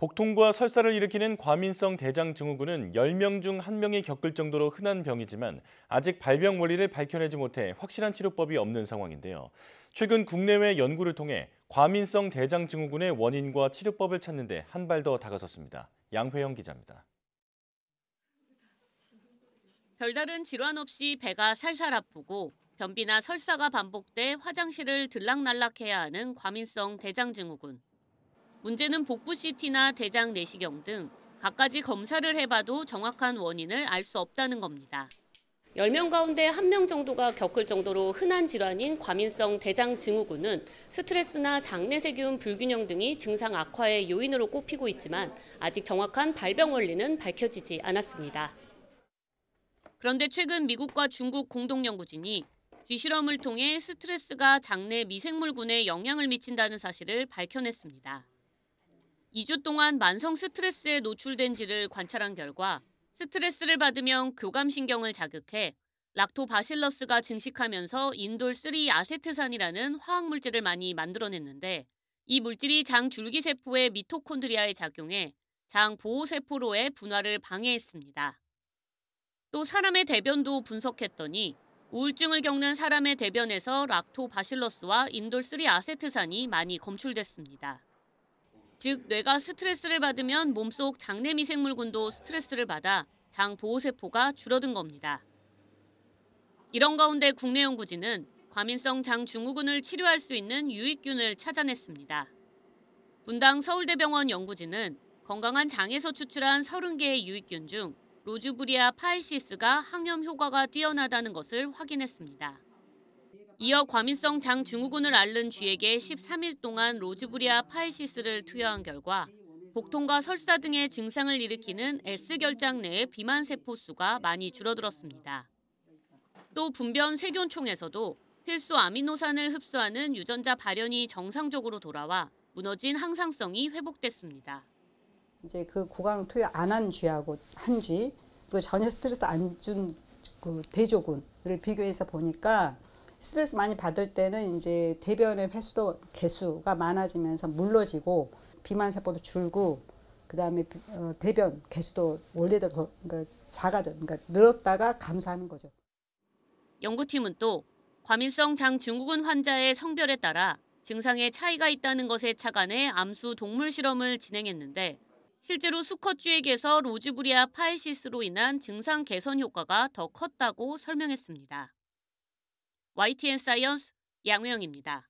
복통과 설사를 일으키는 과민성 대장 증후군은 10명 중 1명이 겪을 정도로 흔한 병이지만 아직 발병 원리를 밝혀내지 못해 확실한 치료법이 없는 상황인데요. 최근 국내외 연구를 통해 과민성 대장 증후군의 원인과 치료법을 찾는 데 한 발 더 다가섰습니다. 양회영 기자입니다. 별다른 질환 없이 배가 살살 아프고 변비나 설사가 반복돼 화장실을 들락날락해야 하는 과민성 대장 증후군. 문제는 복부CT나 대장 내시경 등 각가지 검사를 해봐도 정확한 원인을 알 수 없다는 겁니다. 10명 가운데 1명 정도가 겪을 정도로 흔한 질환인 과민성 대장 증후군은 스트레스나 장내세균 불균형 등이 증상 악화의 요인으로 꼽히고 있지만 아직 정확한 발병 원리는 밝혀지지 않았습니다. 그런데 최근 미국과 중국 공동연구진이 뒤실험을 통해 스트레스가 장내 미생물군에 영향을 미친다는 사실을 밝혀냈습니다. 2주 동안 만성 스트레스에 노출된 지를 관찰한 결과 스트레스를 받으면 교감신경을 자극해 락토바실러스가 증식하면서 인돌3 아세트산이라는 화학물질을 많이 만들어냈는데 이 물질이 장 줄기세포의 미토콘드리아에 작용해 장 보호세포로의 분화를 방해했습니다. 또 사람의 대변도 분석했더니 우울증을 겪는 사람의 대변에서 락토바실러스와 인돌3 아세트산이 많이 검출됐습니다. 즉 뇌가 스트레스를 받으면 몸속 장내미생물군도 스트레스를 받아 장 보호세포가 줄어든 겁니다. 이런 가운데 국내 연구진은 과민성 장증후군을 치료할 수 있는 유익균을 찾아냈습니다. 분당 서울대병원 연구진은 건강한 장에서 추출한 30개의 유익균 중 로즈브리아 파이시스가 항염 효과가 뛰어나다는 것을 확인했습니다. 이어 과민성 장증후군을 앓는 쥐에게 13일 동안 로즈브리아 파이시스를 투여한 결과 복통과 설사 등의 증상을 일으키는 S결장 내의 비만 세포수가 많이 줄어들었습니다. 또 분변 세균총에서도 필수 아미노산을 흡수하는 유전자 발현이 정상적으로 돌아와 무너진 항상성이 회복됐습니다. 이제 그 구강 투여 안 한 쥐하고 한 쥐, 또 전혀 스트레스 안준그 대조군을 비교해서 보니까 스트레스 많이 받을 때는 이제 대변의 횟수도 개수가 많아지면서 물러지고 비만 세포도 줄고 그다음에 어, 대변 개수도 원래대로 더, 그러니까 작아져 그러니까 늘었다가 감소하는 거죠. 연구팀은 또 과민성 장증후군 환자의 성별에 따라 증상에 차이가 있다는 것에 착안해 암수 동물 실험을 진행했는데 실제로 수컷 쥐에게서 로즈브리아 파이시스로 인한 증상 개선 효과가 더 컸다고 설명했습니다. YTN 사이언스 양우영입니다.